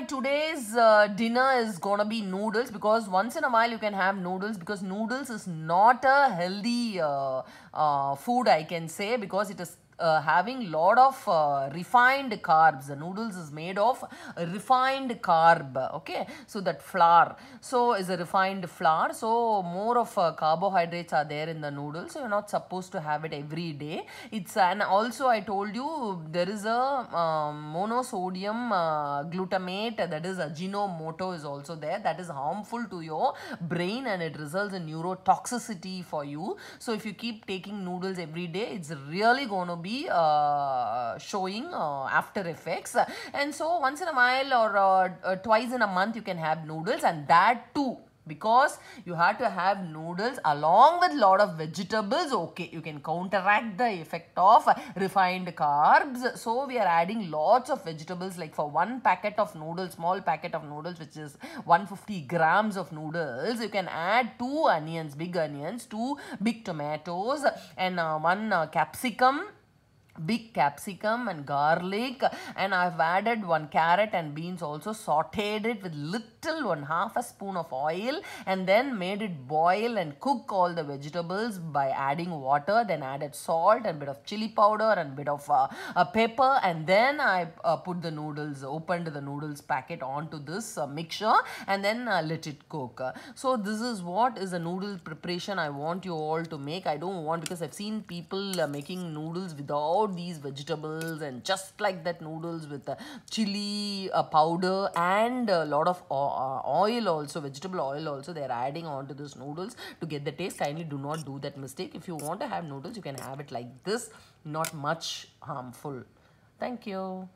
my today's uh, dinner is gonna be noodles because once in a while you can have noodles because noodles is not a healthy uh, uh, food I can say because it is uh, having lot of uh, refined carbs. the Noodles is made of refined carb. Okay, so that flour. So is a refined flour. So more of uh, carbohydrates are there in the noodles. So you're not supposed to have it every day. It's and also I told you there is a um, monosodium uh, glutamate that is Ajinomoto is also there. That is harmful to your brain and it results in neurotoxicity for you. So if you keep taking noodles every day, it's really going to be be uh, uh, showing uh, after effects and so once in a while or uh, uh, twice in a month you can have noodles and that too because you have to have noodles along with lot of vegetables okay you can counteract the effect of refined carbs so we are adding lots of vegetables like for one packet of noodles small packet of noodles which is 150 grams of noodles you can add two onions big onions two big tomatoes and uh, one uh, capsicum big capsicum and garlic and I've added one carrot and beans also sauteed it with little one half a spoon of oil and then made it boil and cook all the vegetables by adding water then added salt and bit of chili powder and bit of uh, a pepper and then I uh, put the noodles opened the noodles packet onto this uh, mixture and then uh, let it cook. So this is what is a noodle preparation I want you all to make. I don't want because I've seen people uh, making noodles without out these vegetables and just like that noodles with the chili uh, powder and a lot of uh, uh, oil also, vegetable oil also. They're adding on to this noodles to get the taste. Kindly do not do that mistake. If you want to have noodles, you can have it like this. Not much harmful. Thank you.